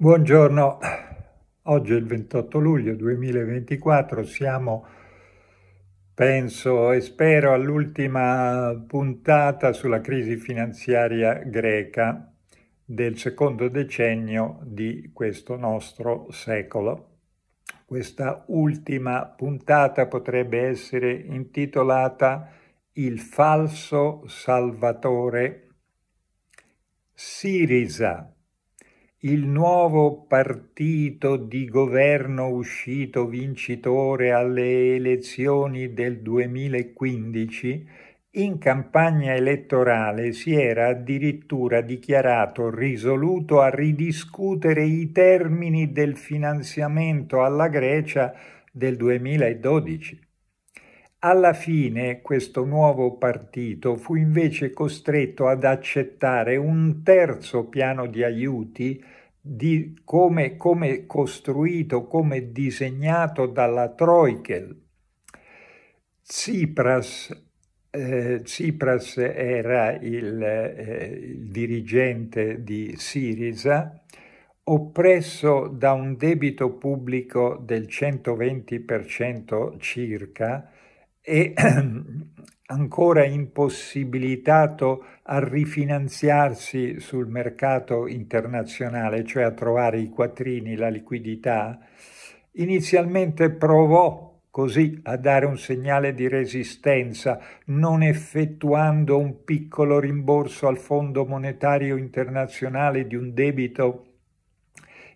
Buongiorno, oggi è il 28 luglio 2024, siamo penso e spero all'ultima puntata sulla crisi finanziaria greca del secondo decennio di questo nostro secolo. Questa ultima puntata potrebbe essere intitolata Il falso salvatore Sirisa il nuovo partito di governo uscito vincitore alle elezioni del 2015 in campagna elettorale si era addirittura dichiarato risoluto a ridiscutere i termini del finanziamento alla Grecia del 2012. Alla fine questo nuovo partito fu invece costretto ad accettare un terzo piano di aiuti di come, come costruito, come disegnato dalla Troikel. Tsipras eh, Tsipras era il, eh, il, dirigente di Sirisa, oppresso da un debito pubblico del 120% circa, e ancora impossibilitato a rifinanziarsi sul mercato internazionale, cioè a trovare i quattrini, la liquidità, inizialmente provò così a dare un segnale di resistenza, non effettuando un piccolo rimborso al Fondo Monetario Internazionale di un debito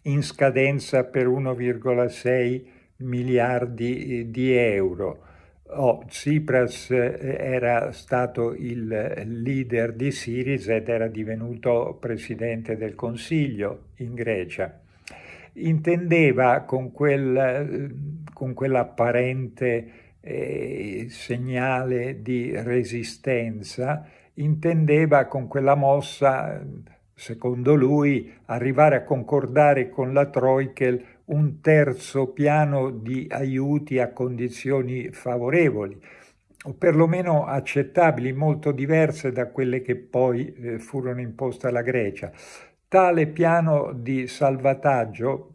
in scadenza per 1,6 miliardi eh, di euro. Oh, Tsipras eh, era stato il leader di Siris ed era divenuto presidente del Consiglio in Grecia. Intendeva con, quel, eh, con quell'apparente eh, segnale di resistenza, intendeva con quella mossa secondo lui, arrivare a concordare con la Troichel un terzo piano di aiuti a condizioni favorevoli o perlomeno accettabili, molto diverse da quelle che poi eh, furono imposte alla Grecia. Tale piano di salvataggio,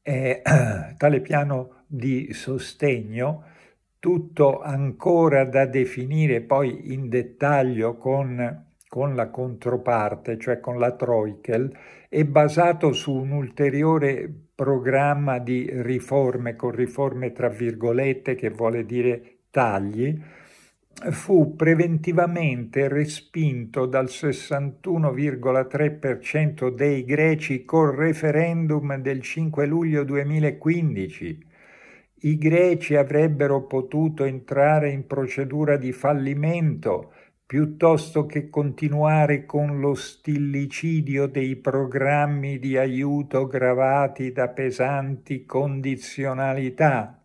eh, tale piano di sostegno, tutto ancora da definire poi in dettaglio con con la controparte, cioè con la Troikel, e basato su un ulteriore programma di riforme, con riforme tra virgolette che vuole dire tagli, fu preventivamente respinto dal 61,3% dei greci col referendum del 5 luglio 2015. I greci avrebbero potuto entrare in procedura di fallimento piuttosto che continuare con lo stillicidio dei programmi di aiuto gravati da pesanti condizionalità.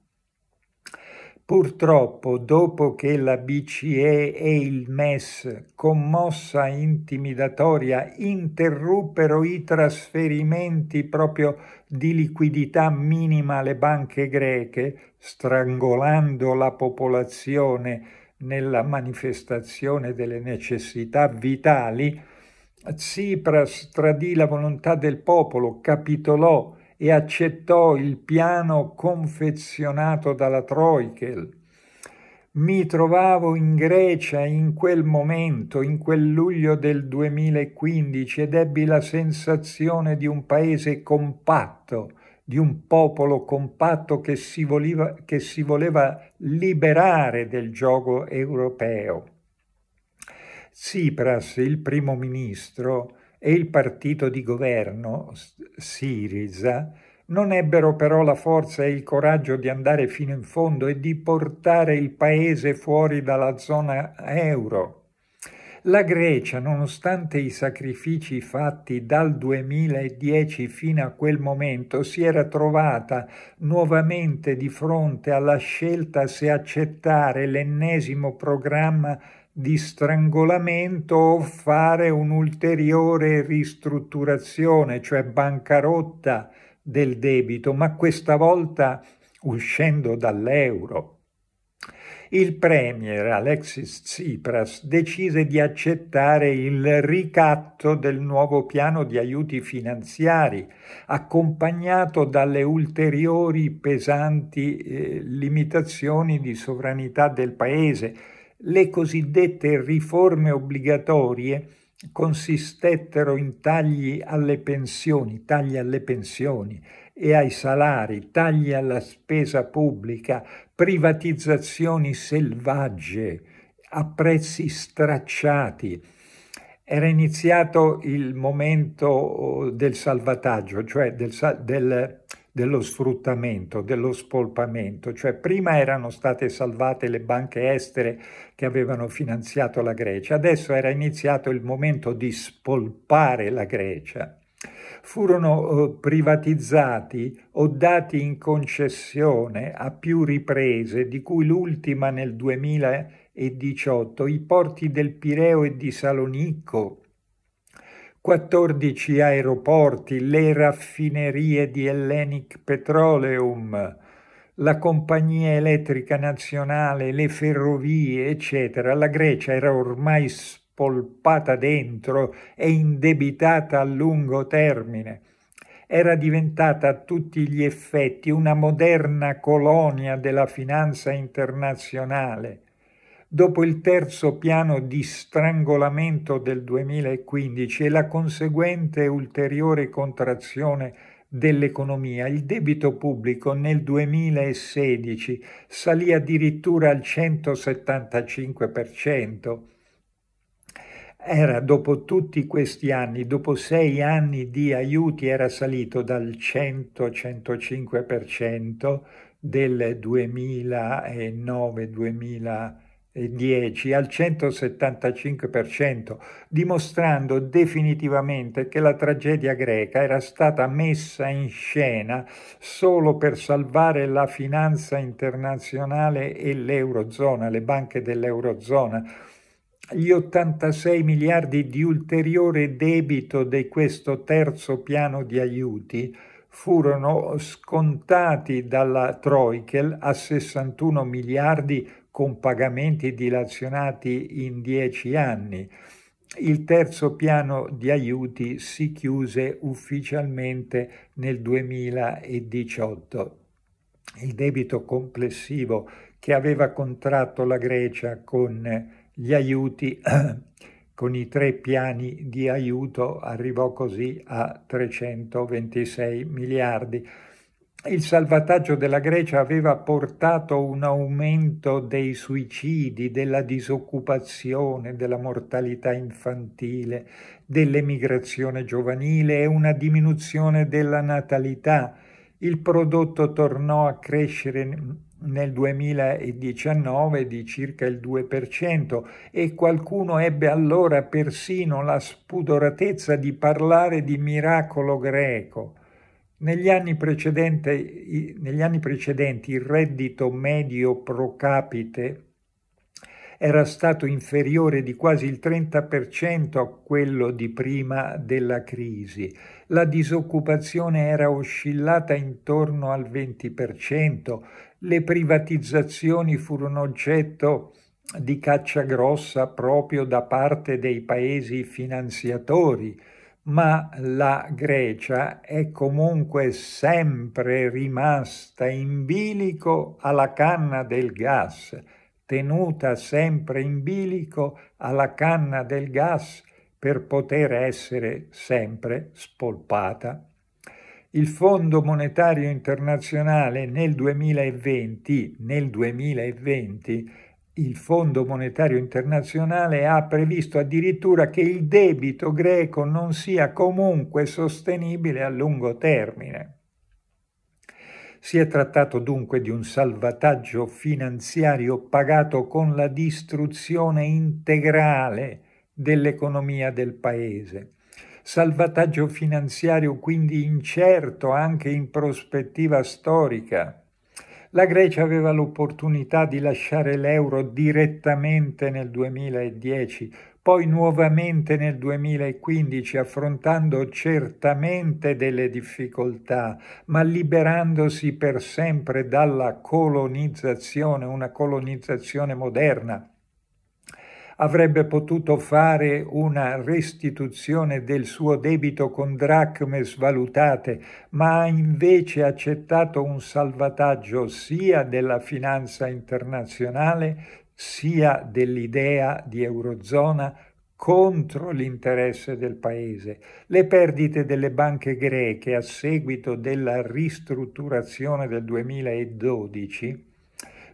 Purtroppo, dopo che la BCE e il MES, con mossa intimidatoria, interruppero i trasferimenti proprio di liquidità minima alle banche greche, strangolando la popolazione nella manifestazione delle necessità vitali, Tsipras tradì la volontà del popolo, capitolò e accettò il piano confezionato dalla Troikel. Mi trovavo in Grecia in quel momento, in quel luglio del 2015, ed ebbi la sensazione di un paese compatto, di un popolo compatto che si, voleva, che si voleva liberare del gioco europeo. Tsipras, il primo ministro, e il partito di governo, Siriza, non ebbero però la forza e il coraggio di andare fino in fondo e di portare il paese fuori dalla zona euro. La Grecia, nonostante i sacrifici fatti dal 2010 fino a quel momento, si era trovata nuovamente di fronte alla scelta se accettare l'ennesimo programma di strangolamento o fare un'ulteriore ristrutturazione, cioè bancarotta del debito, ma questa volta uscendo dall'euro. Il premier Alexis Tsipras decise di accettare il ricatto del nuovo piano di aiuti finanziari, accompagnato dalle ulteriori pesanti eh, limitazioni di sovranità del Paese. Le cosiddette riforme obbligatorie consistettero in tagli alle pensioni, tagli alle pensioni e ai salari, tagli alla spesa pubblica, privatizzazioni selvagge a prezzi stracciati. Era iniziato il momento oh, del salvataggio, cioè del, del, dello sfruttamento, dello spolpamento, cioè prima erano state salvate le banche estere che avevano finanziato la Grecia, adesso era iniziato il momento di spolpare la Grecia furono eh, privatizzati o dati in concessione a più riprese, di cui l'ultima nel 2018, i porti del Pireo e di Salonicco, 14 aeroporti, le raffinerie di Hellenic Petroleum, la compagnia elettrica nazionale, le ferrovie, eccetera. La Grecia era ormai spesa spolpata dentro e indebitata a lungo termine. Era diventata a tutti gli effetti una moderna colonia della finanza internazionale. Dopo il terzo piano di strangolamento del 2015 e la conseguente ulteriore contrazione dell'economia, il debito pubblico nel 2016 salì addirittura al 175% era dopo tutti questi anni, dopo sei anni di aiuti, era salito dal 100-105% del 2009-2010 al 175%, dimostrando definitivamente che la tragedia greca era stata messa in scena solo per salvare la finanza internazionale e l'Eurozona, le banche dell'Eurozona gli 86 miliardi di ulteriore debito di questo terzo piano di aiuti furono scontati dalla Troikel a 61 miliardi con pagamenti dilazionati in 10 anni. Il terzo piano di aiuti si chiuse ufficialmente nel 2018. Il debito complessivo che aveva contratto la Grecia con gli aiuti con i tre piani di aiuto arrivò così a 326 miliardi. Il salvataggio della Grecia aveva portato un aumento dei suicidi, della disoccupazione, della mortalità infantile, dell'emigrazione giovanile e una diminuzione della natalità. Il prodotto tornò a crescere nel 2019 di circa il 2% e qualcuno ebbe allora persino la spudoratezza di parlare di miracolo greco. Negli anni, negli anni precedenti il reddito medio pro capite era stato inferiore di quasi il 30% a quello di prima della crisi. La disoccupazione era oscillata intorno al 20%, le privatizzazioni furono oggetto di caccia grossa proprio da parte dei paesi finanziatori, ma la Grecia è comunque sempre rimasta in bilico alla canna del gas, tenuta sempre in bilico alla canna del gas per poter essere sempre spolpata il Fondo Monetario Internazionale nel 2020, nel 2020 il Fondo Monetario Internazionale ha previsto addirittura che il debito greco non sia comunque sostenibile a lungo termine. Si è trattato dunque di un salvataggio finanziario pagato con la distruzione integrale dell'economia del paese salvataggio finanziario quindi incerto anche in prospettiva storica. La Grecia aveva l'opportunità di lasciare l'euro direttamente nel 2010, poi nuovamente nel 2015 affrontando certamente delle difficoltà, ma liberandosi per sempre dalla colonizzazione, una colonizzazione moderna avrebbe potuto fare una restituzione del suo debito con dracme svalutate, ma ha invece accettato un salvataggio sia della finanza internazionale sia dell'idea di Eurozona contro l'interesse del Paese. Le perdite delle banche greche a seguito della ristrutturazione del 2012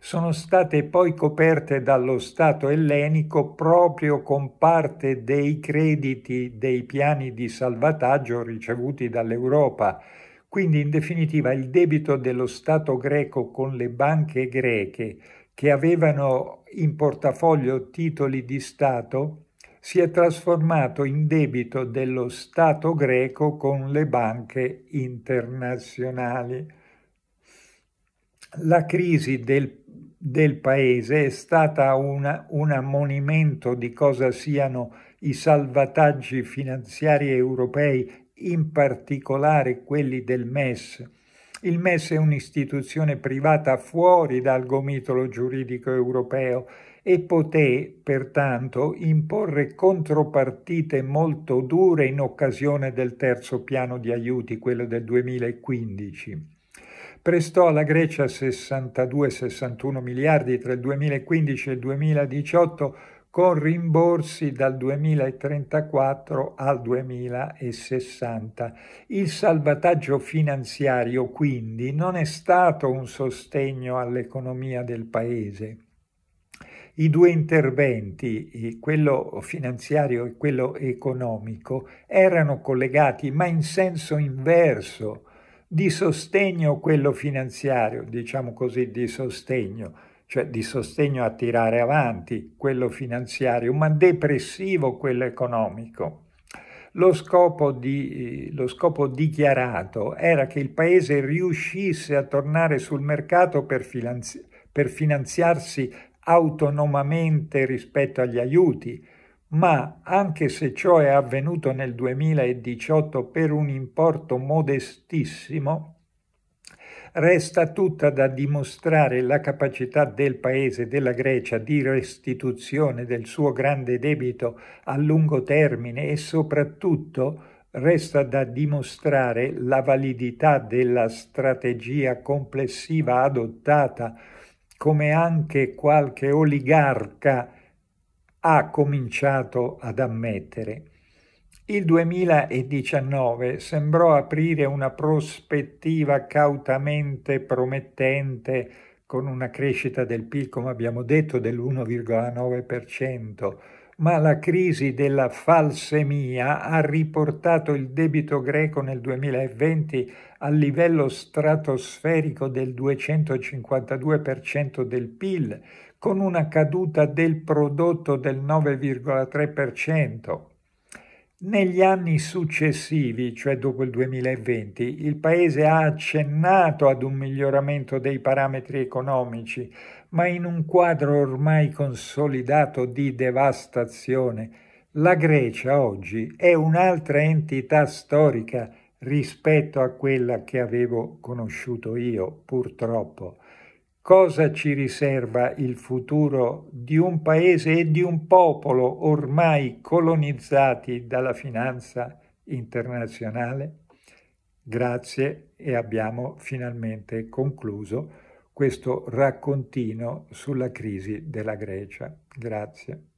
sono state poi coperte dallo Stato ellenico proprio con parte dei crediti dei piani di salvataggio ricevuti dall'Europa. Quindi in definitiva il debito dello Stato greco con le banche greche che avevano in portafoglio titoli di Stato si è trasformato in debito dello Stato greco con le banche internazionali. La crisi del del paese è stata una, un ammonimento di cosa siano i salvataggi finanziari europei, in particolare quelli del MES. Il MES è un'istituzione privata fuori dal gomitolo giuridico europeo e poté, pertanto, imporre contropartite molto dure in occasione del terzo piano di aiuti, quello del 2015 prestò alla Grecia 62-61 miliardi tra il 2015 e il 2018 con rimborsi dal 2034 al 2060. Il salvataggio finanziario quindi non è stato un sostegno all'economia del Paese. I due interventi, quello finanziario e quello economico, erano collegati ma in senso inverso di sostegno quello finanziario, diciamo così, di sostegno, cioè di sostegno a tirare avanti quello finanziario, ma depressivo quello economico. Lo scopo, di, lo scopo dichiarato era che il Paese riuscisse a tornare sul mercato per, finanzi per finanziarsi autonomamente rispetto agli aiuti, ma anche se ciò è avvenuto nel 2018 per un importo modestissimo, resta tutta da dimostrare la capacità del Paese, della Grecia, di restituzione del suo grande debito a lungo termine e soprattutto resta da dimostrare la validità della strategia complessiva adottata, come anche qualche oligarca ha cominciato ad ammettere. Il 2019 sembrò aprire una prospettiva cautamente promettente con una crescita del PIL, come abbiamo detto, dell'1,9%, ma la crisi della falsemia ha riportato il debito greco nel 2020 al livello stratosferico del 252% del PIL, con una caduta del prodotto del 9,3%. Negli anni successivi, cioè dopo il 2020, il Paese ha accennato ad un miglioramento dei parametri economici, ma in un quadro ormai consolidato di devastazione. La Grecia oggi è un'altra entità storica rispetto a quella che avevo conosciuto io, purtroppo cosa ci riserva il futuro di un paese e di un popolo ormai colonizzati dalla finanza internazionale? Grazie e abbiamo finalmente concluso questo raccontino sulla crisi della Grecia. Grazie.